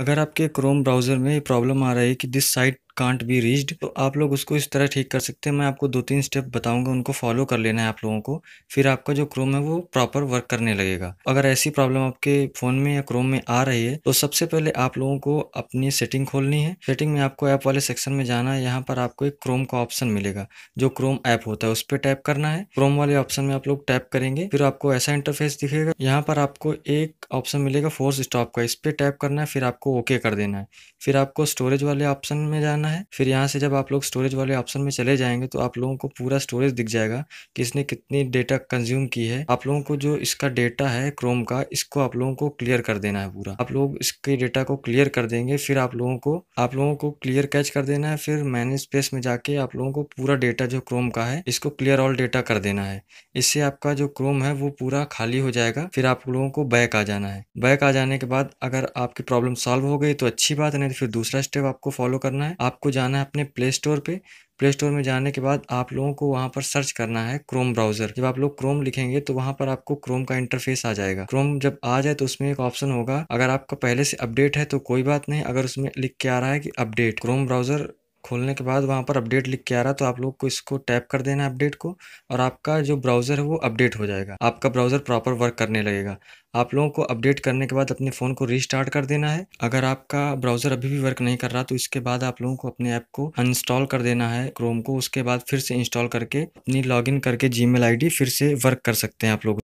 अगर आपके Chrome browser में ये प्रॉब्लम आ रही है कि this site can't be reached तो आप लोग उसको इस तरह ठीक कर सकते हैं मैं आपको दो तीन स्टेप बताऊंगा उनको फॉलो कर लेना है आप लोगों को फिर आपका जो क्रोम है वो प्रॉपर वर्क करने लगेगा अगर ऐसी प्रॉब्लम आपके फ़ोन में या क्रोम में आ रही है तो सबसे पहले आप लोगों को अपनी सेटिंग खोलनी है सेटिंग में आपको ऐप वाले सेक्शन में जाना है यहाँ पर आपको एक क्रोम का ऑप्शन मिलेगा जो क्रोम ऐप होता है उस पर टैप करना है क्रोम वाले ऑप्शन में आप लोग टैप करेंगे फिर आपको ऐसा इंटरफेस दिखेगा यहाँ पर आपको एक ऑप्शन मिलेगा फोर्स स्टॉप का इस पर टैप करना है फिर आपको ओके कर देना है फिर आपको स्टोरेज वाले ऑप्शन में जाना करना है फिर यहाँ से जब आप लोग स्टोरेज वाले ऑप्शन में चले जाएंगे तो आप लोगों को पूरा स्टोरेज दिख जाएगा कि इसने कितनी डेटा कंज्यूम की है आप लोगों को जो इसका डेटा है क्रोम का इसको आप लोगों को क्लियर कर देना है पूरा आप लोग इसके डेटा को क्लियर कर देंगे फिर आप लोगों को आप लोगों को क्लियर कैच कर देना है फिर मैनेज स्पेस में जाके आप लोगों को पूरा डेटा जो क्रोम का है इसको क्लियर ऑल डेटा कर देना है इससे आपका जो क्रोम है वो पूरा खाली हो जाएगा फिर आप लोगों को बैक आ जाना है बैक आ जाने के बाद अगर आपकी प्रॉब्लम सॉल्व हो गई तो अच्छी बात नहीं तो फिर दूसरा स्टेप आपको फॉलो करना है आप आपको जाना है अपने प्ले स्टोर पे प्ले स्टोर में जाने के बाद आप लोगों को वहाँ पर सर्च करना है क्रोम ब्राउजर जब आप लोग क्रोम लिखेंगे तो वहाँ पर आपको क्रोम का इंटरफेस आ जाएगा क्रोम जब आ जाए तो उसमें एक ऑप्शन होगा अगर आपका पहले से अपडेट है तो कोई बात नहीं अगर उसमें लिख के आ रहा है कि अपडेट क्रोम ब्राउजर खोलने के बाद वहाँ पर अपडेट लिख के आ रहा तो आप लोग को इसको टैप कर देना अपडेट को और आपका जो ब्राउज़र है वो अपडेट हो जाएगा आपका ब्राउज़र प्रॉपर वर्क करने लगेगा आप लोगों को अपडेट करने के बाद अपने फ़ोन को रीस्टार्ट कर देना है अगर आपका ब्राउज़र अभी भी वर्क नहीं कर रहा तो इसके बाद आप लोगों को अपने ऐप को अनइंस्टॉल कर देना है क्रोम को उसके बाद फिर से इंस्टॉल करके अपनी लॉग करके जी मेल फिर से वर्क कर सकते हैं आप लोग